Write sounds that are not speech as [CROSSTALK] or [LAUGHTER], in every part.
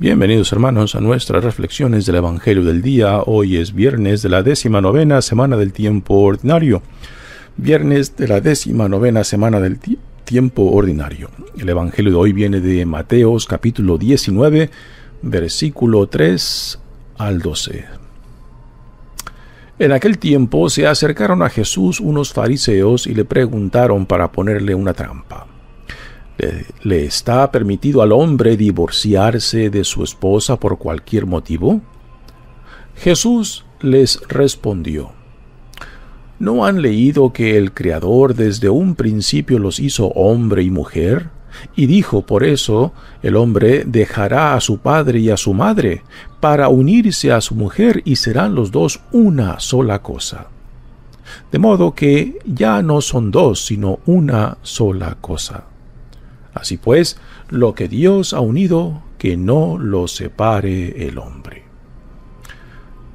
Bienvenidos hermanos a nuestras reflexiones del Evangelio del día. Hoy es viernes de la décima novena semana del tiempo ordinario. Viernes de la décima novena semana del tiempo ordinario. El Evangelio de hoy viene de Mateos capítulo 19 versículo 3 al 12. En aquel tiempo se acercaron a Jesús unos fariseos y le preguntaron para ponerle una trampa. Eh, Le, está permitido al hombre divorciarse de su esposa por cualquier motivo? Jesús les respondió, ¿No han leído que el Creador desde un principio los hizo hombre y mujer? Y dijo, por eso, el hombre dejará a su padre y a su madre, para unirse a su mujer y serán los dos una sola cosa. De modo que ya no son dos, sino una sola cosa. Así pues, lo que Dios ha unido, que no lo separe el hombre.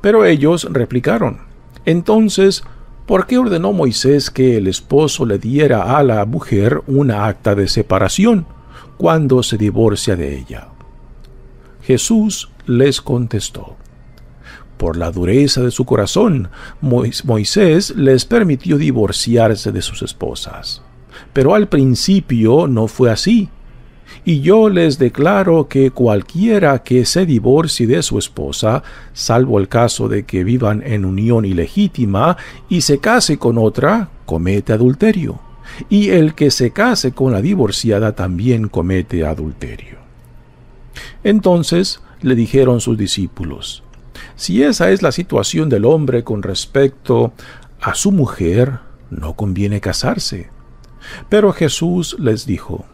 Pero ellos replicaron, entonces, ¿por qué ordenó Moisés que el esposo le diera a la mujer una acta de separación cuando se divorcia de ella? Jesús les contestó, por la dureza de su corazón, Moisés les permitió divorciarse de sus esposas pero al principio no fue así. Y yo les declaro que cualquiera que se divorcie de su esposa, salvo el caso de que vivan en unión ilegítima, y se case con otra, comete adulterio. Y el que se case con la divorciada también comete adulterio. Entonces le dijeron sus discípulos, si esa es la situación del hombre con respecto a su mujer, no conviene casarse pero Jesús les dijo,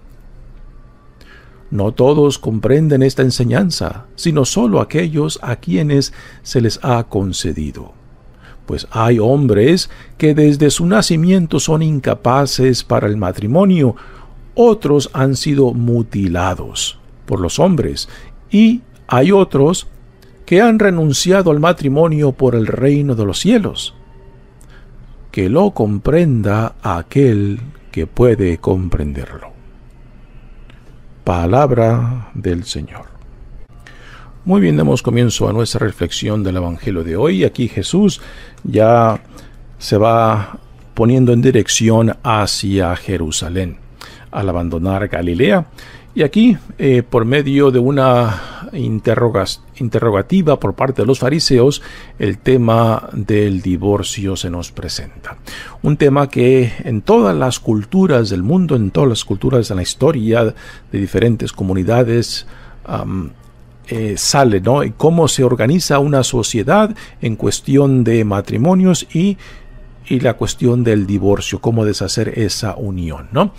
No todos comprenden esta enseñanza, sino sólo aquellos a quienes se les ha concedido. Pues hay hombres que desde su nacimiento son incapaces para el matrimonio, otros han sido mutilados por los hombres, y hay otros que han renunciado al matrimonio por el reino de los cielos. Que lo comprenda aquel que puede comprenderlo. Palabra del Señor. Muy bien, damos comienzo a nuestra reflexión del Evangelio de hoy. Aquí Jesús ya se va poniendo en dirección hacia Jerusalén al abandonar Galilea y aquí, eh, por medio de una interrogativa por parte de los fariseos, el tema del divorcio se nos presenta. Un tema que en todas las culturas del mundo, en todas las culturas de la historia de diferentes comunidades, eh, sale, ¿no? Y cómo se organiza una sociedad en cuestión de matrimonios y, y la cuestión del divorcio, cómo deshacer esa unión, ¿no?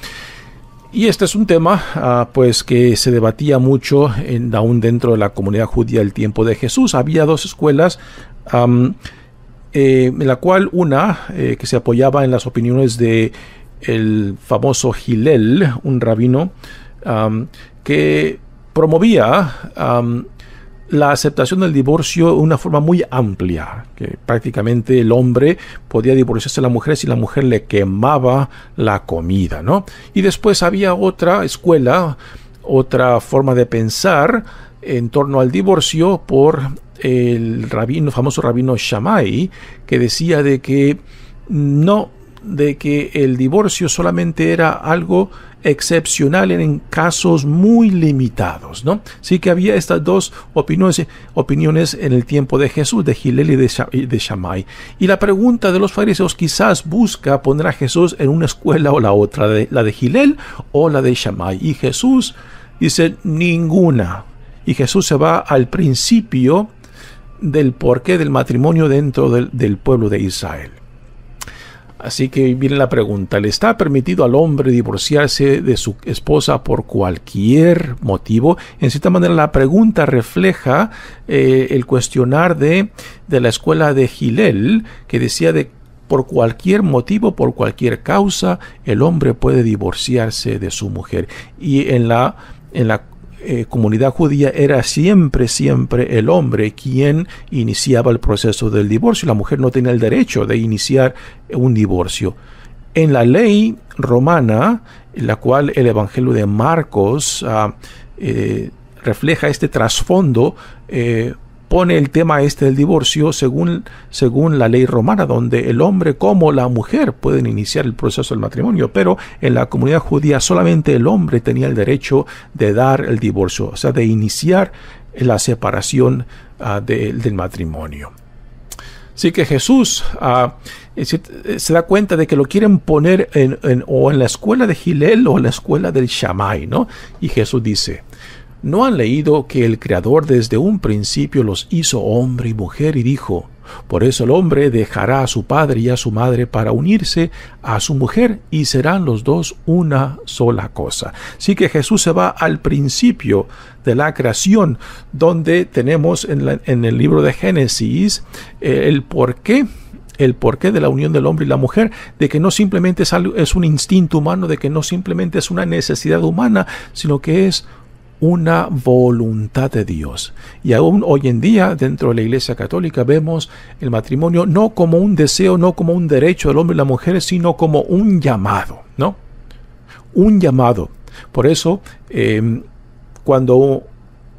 Y este es un tema ah, pues que se debatía mucho aún dentro de la comunidad judía del tiempo de Jesús. Había dos escuelas, eh, en la cual una eh, que se apoyaba en las opiniones de el famoso Gilel, un rabino, que promovía la aceptación del divorcio una forma muy amplia, que prácticamente el hombre podía divorciarse de la mujer si la mujer le quemaba la comida, ¿no? Y después había otra escuela, otra forma de pensar en torno al divorcio por el rabino, famoso rabino Shammai, que decía de que no, de que el divorcio solamente era algo excepcional en casos muy limitados, ¿no? Sí que había estas dos opiniones, opiniones en el tiempo de Jesús, de Gilel y de Shammai. Y la pregunta de los fariseos quizás busca poner a Jesús en una escuela o la otra, la de Gilel o la de Shammai. Y Jesús dice ninguna. Y Jesús se va al principio del porqué del matrimonio dentro del pueblo de Israel. Así que viene la pregunta, ¿le está permitido al hombre divorciarse de su esposa por cualquier motivo? En cierta manera la pregunta refleja eh, el cuestionar de, de la escuela de Gilel, que decía de por cualquier motivo, por cualquier causa, el hombre puede divorciarse de su mujer. Y en la, en la eh, comunidad judía era siempre, siempre el hombre quien iniciaba el proceso del divorcio. La mujer no tenía el derecho de iniciar un divorcio. En la ley romana, en la cual el Evangelio de Marcos ah, eh, refleja este trasfondo, eh, pone el tema este del divorcio según, según la ley romana, donde el hombre como la mujer pueden iniciar el proceso del matrimonio, pero en la comunidad judía solamente el hombre tenía el derecho de dar el divorcio, o sea, de iniciar la separación ah, del matrimonio. Así que Jesús ah, se, da cuenta de que lo quieren poner en, o en la escuela de Gilel o en la escuela del Shammai, ¿no? Y Jesús dice, ¿No han leído que el Creador desde un principio los hizo hombre y mujer y dijo, por eso el hombre dejará a su padre y a su madre para unirse a su mujer y serán los dos una sola cosa. Así que Jesús se va al principio de la creación, donde tenemos en, el libro de Génesis eh, el porqué el porqué de la unión del hombre y la mujer, de que no simplemente es, es un instinto humano, de que no simplemente es una necesidad humana, sino que es una voluntad de Dios. Y aún hoy en día, dentro de la Iglesia Católica, vemos el matrimonio no como un deseo, no como un derecho del hombre y la mujer, sino como un llamado, ¿no? Un llamado. Por eso, em, cuando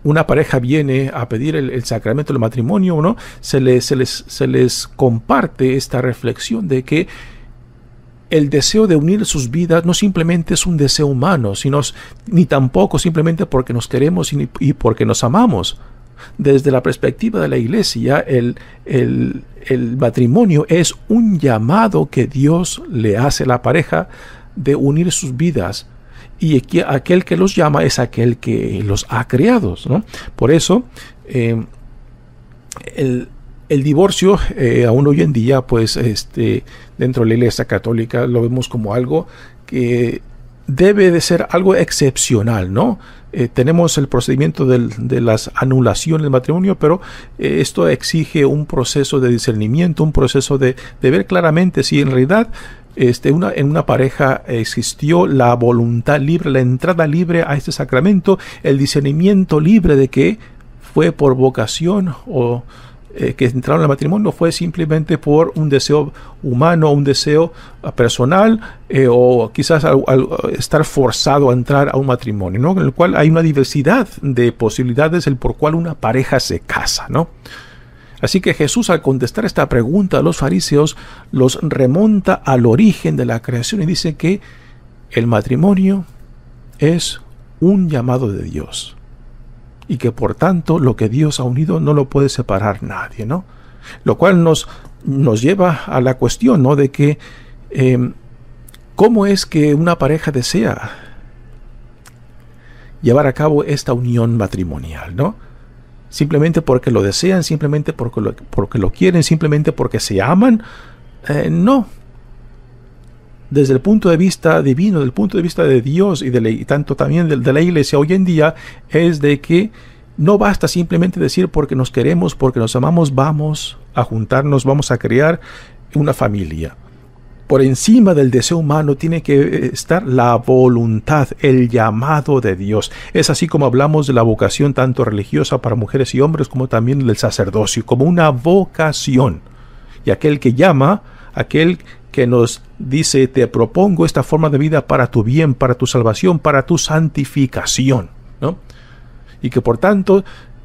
una pareja viene a pedir el, sacramento del matrimonio, ¿no? Se les, se, les, se les comparte esta reflexión de que el deseo de unir sus vidas no simplemente es un deseo humano, sino, ni tampoco simplemente porque nos queremos y, porque nos amamos. Desde la perspectiva de la iglesia, el, matrimonio es un llamado que Dios le hace a la pareja de unir sus vidas. Y aquel que los llama es aquel que los ha creado. Por eso, em, el, divorcio, eh, aún hoy en día, pues este, dentro de la Iglesia Católica lo vemos como algo que debe de ser algo excepcional, ¿no? Eh, tenemos el procedimiento de las anulaciones del matrimonio, pero eh, esto exige un proceso de discernimiento, un proceso de, ver claramente si en realidad este, una, en una pareja existió la voluntad libre, la entrada libre a este sacramento, el discernimiento libre de que fue por vocación o eh, que entraron al matrimonio fue simplemente por un deseo humano, un deseo ah, personal eh, o quizás estar forzado a entrar a un matrimonio, En el cual hay una diversidad de posibilidades el por cual una pareja se casa, ¿no? Así que Jesús al contestar esta pregunta a los fariseos los remonta al origen de la creación y dice que el matrimonio es un llamado de Dios y que por tanto lo que Dios ha unido no lo puede separar nadie, ¿no? Lo cual nos, nos lleva a la cuestión, ¿no? De que, em, ¿cómo es que una pareja desea llevar a cabo esta unión matrimonial, ¿no? Simplemente porque lo desean, simplemente porque lo, porque lo quieren, simplemente porque se aman. Eh, no, desde el punto de vista divino, desde el punto de vista de Dios y, de tanto también de, de, la iglesia hoy en día, es de que no basta simplemente decir porque nos queremos, porque nos amamos, vamos a juntarnos, vamos a crear una familia. Por encima del deseo humano tiene que estar la voluntad, el llamado de Dios. Es así como hablamos de la vocación tanto religiosa para mujeres y hombres como también del sacerdocio, como una vocación. Y aquel que llama, aquel que nos dice, te propongo esta forma de vida para tu bien, para tu salvación, para tu santificación. Y que por tanto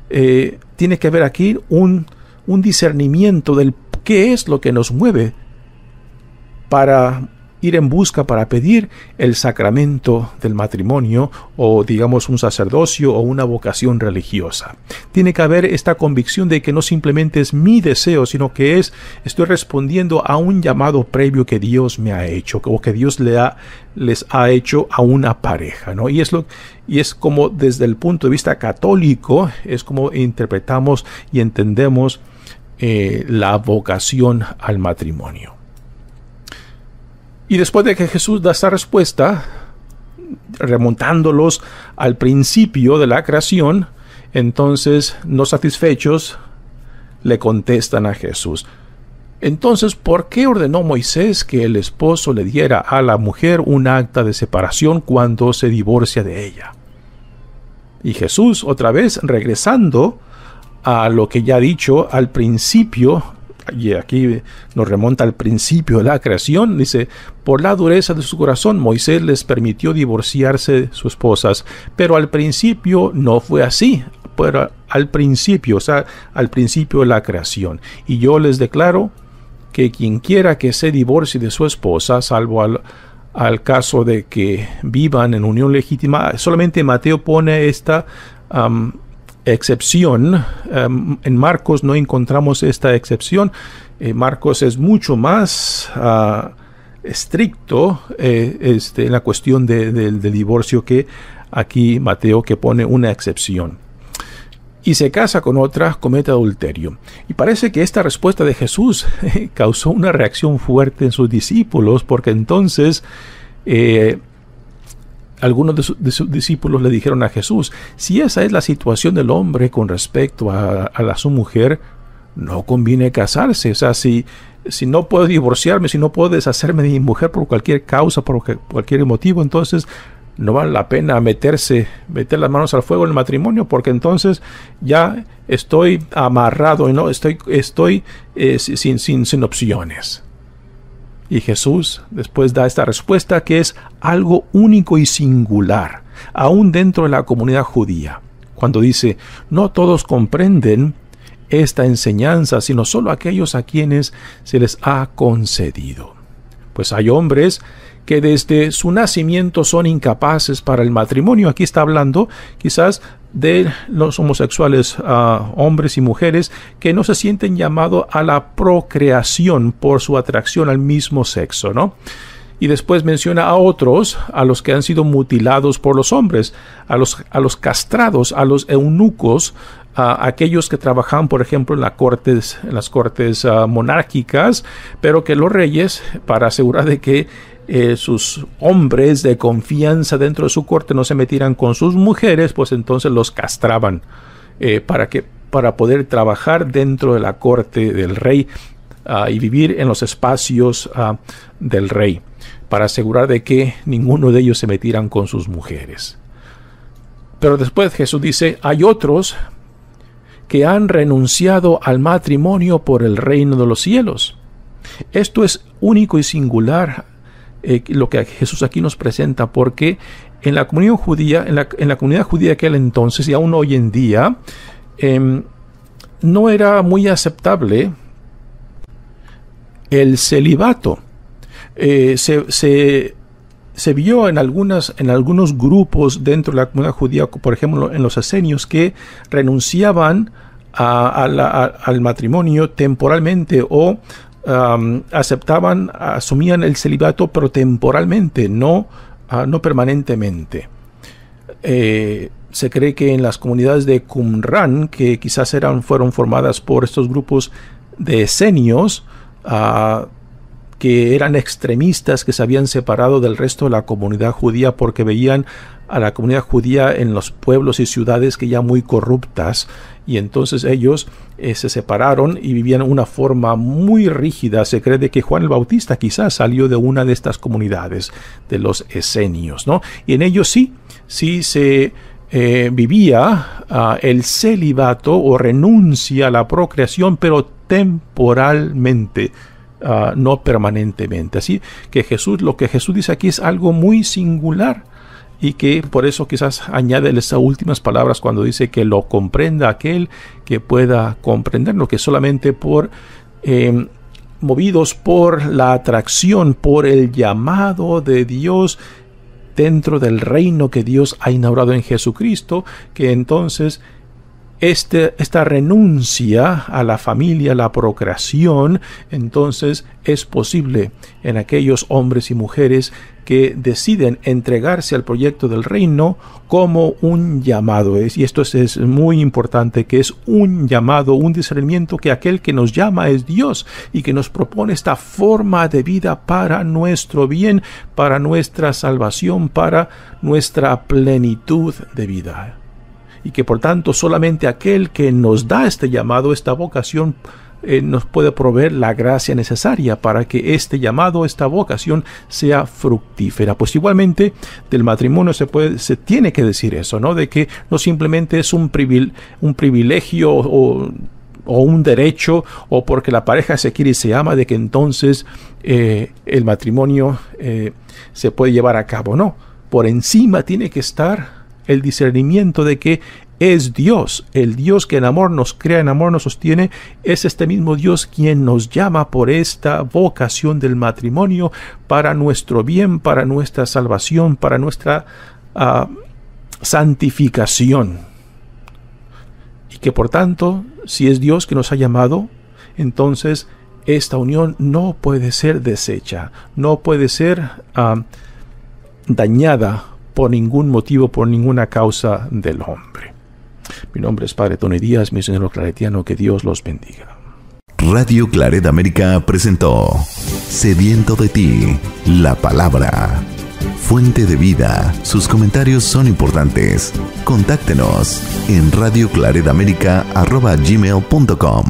eh, tiene que haber aquí un, un discernimiento del qué es lo que nos mueve para ir en busca para pedir el sacramento del matrimonio o digamos un sacerdocio o una vocación religiosa. Tiene que haber esta convicción de que no simplemente es mi deseo, sino que es estoy respondiendo a un llamado previo que Dios me ha hecho o que Dios le ha, les ha hecho a una pareja, ¿no? Y es lo y es como desde el punto de vista católico es como interpretamos y entendemos eh, la vocación al matrimonio. Y después de que Jesús da esta respuesta, remontándolos al principio de la creación, entonces, no satisfechos, le contestan a Jesús. Entonces, ¿por qué ordenó Moisés que el esposo le diera a la mujer un acta de separación cuando se divorcia de ella? Y Jesús, otra vez, regresando a lo que ya ha dicho al principio y aquí nos remonta al principio de la creación, dice, por la dureza de su corazón Moisés les permitió divorciarse de sus esposas, pero al principio no fue así, pero al principio, o sea, al principio de la creación. Y yo les declaro que quien quiera que se divorcie de su esposa, salvo al, caso de que vivan en unión legítima, solamente Mateo pone esta excepción. Em, en Marcos no encontramos esta excepción. Eh, Marcos es mucho más ah, estricto eh, este, en la cuestión del divorcio que aquí Mateo, que pone una excepción. Y se casa con otra, comete adulterio. Y parece que esta respuesta de Jesús [LAUGHS] causó una reacción fuerte en sus discípulos, porque entonces eh, algunos de, sus discípulos le dijeron a Jesús, si esa es la situación del hombre con respecto a, su mujer, no conviene casarse. O sea, si, no puedo divorciarme, si no puedo deshacerme de mi mujer por cualquier causa, por cualquier motivo, entonces no vale la pena meterse, meter las manos al fuego en el matrimonio, porque entonces ya estoy amarrado y no estoy, estoy eh, sin, sin, sin opciones. Y Jesús después da esta respuesta que es algo único y singular, aún dentro de la comunidad judía, cuando dice, no todos comprenden esta enseñanza, sino solo aquellos a quienes se les ha concedido. Pues hay hombres que desde su nacimiento son incapaces para el matrimonio. Aquí está hablando quizás de los homosexuales hombres y mujeres que no se sienten llamados a la procreación por su atracción al mismo sexo, ¿no? Y después menciona a otros, a los que han sido mutilados por los hombres, a los, a los castrados, a los eunucos, a aquellos que trabajaban, por ejemplo, en, cortes, en las cortes ah, monárquicas, pero que los reyes, para asegurar de que eh, sus hombres de confianza dentro de su corte no se metieran con sus mujeres, pues entonces los castraban eh, para, que, para poder trabajar dentro de la corte del rey ah, y vivir en los espacios ah, del rey, para asegurar de que ninguno de ellos se metieran con sus mujeres. Pero después Jesús dice, hay otros que han renunciado al matrimonio por el reino de los cielos. Esto es único y singular eh, lo que Jesús aquí nos presenta, porque en la comunidad judía, en la, comunidad judía de aquel entonces y aún hoy en día, em, no era muy aceptable el celibato. Eh, se, vio en, algunas, en algunos grupos dentro de la comunidad judía, por ejemplo en los asenios, que renunciaban al matrimonio temporalmente o aceptaban, asumían el celibato, pero temporalmente, no, ah, no permanentemente. Eh, se cree que en las comunidades de Qumran, que quizás eran, fueron formadas por estos grupos de esenios, ah, que eran extremistas que se habían separado del resto de la comunidad judía porque veían a la comunidad judía en los pueblos y ciudades que ya muy corruptas y entonces ellos eh, se separaron y vivían una forma muy rígida. Se cree que Juan el Bautista quizás salió de una de estas comunidades de los esenios, ¿no? Y en ellos sí, sí se eh, vivía ah, el celibato o renuncia a la procreación, pero temporalmente. Ah, no permanentemente. Así que Jesús, lo que Jesús dice aquí es algo muy singular y que por eso quizás añade las últimas palabras cuando dice que lo comprenda aquel que pueda comprenderlo, que solamente por em, movidos por la atracción, por el llamado de Dios dentro del reino que Dios ha inaugurado en Jesucristo, que entonces este, esta renuncia a la familia, la procreación, entonces es posible en aquellos hombres y mujeres que deciden entregarse al proyecto del reino como un llamado. Y esto es, muy importante, que es un llamado, un discernimiento que aquel que nos llama es Dios y que nos propone esta forma de vida para nuestro bien, para nuestra salvación, para nuestra plenitud de vida y que por tanto solamente aquel que nos da este llamado, esta vocación, eh, nos puede proveer la gracia necesaria para que este llamado, esta vocación sea fructífera. Pues igualmente del matrimonio se puede, se tiene que decir eso, ¿no? De que no simplemente es un, un privilegio o, un derecho o porque la pareja se quiere y se ama, de que entonces eh, el matrimonio eh, se puede llevar a cabo, no. Por encima tiene que estar el discernimiento de que es Dios, el Dios que en amor nos crea, en amor nos sostiene, es este mismo Dios quien nos llama por esta vocación del matrimonio para nuestro bien, para nuestra salvación, para nuestra ah, santificación. Y que por tanto, si es Dios que nos ha llamado, entonces esta unión no puede ser deshecha, no puede ser ah, dañada por ningún motivo, por ninguna causa del hombre. Mi nombre es Padre Tony Díaz, señor claretiano, que Dios los bendiga. Radio Claret América presentó Sediento de ti, la palabra. Fuente de vida, sus comentarios son importantes. Contáctenos en radioclaredamerica.com